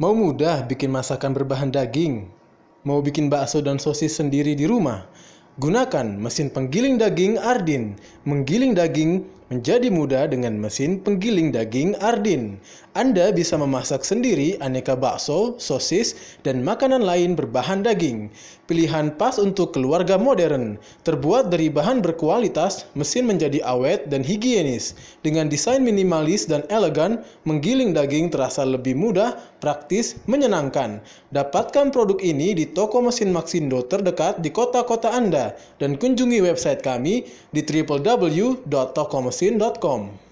Mau mudah bikin masakan berbahan daging? Mau bikin bakso dan sosis sendiri di rumah? Gunakan mesin penggiling daging Ardin, menggiling daging menjadi mudah dengan mesin penggiling daging Ardin. Anda bisa memasak sendiri aneka bakso, sosis, dan makanan lain berbahan daging. Pilihan pas untuk keluarga modern. Terbuat dari bahan berkualitas, mesin menjadi awet dan higienis. Dengan desain minimalis dan elegan, menggiling daging terasa lebih mudah, praktis, menyenangkan. Dapatkan produk ini di toko mesin Maxindo terdekat di kota-kota Anda dan kunjungi website kami di www.tokomesin.com Sin.com.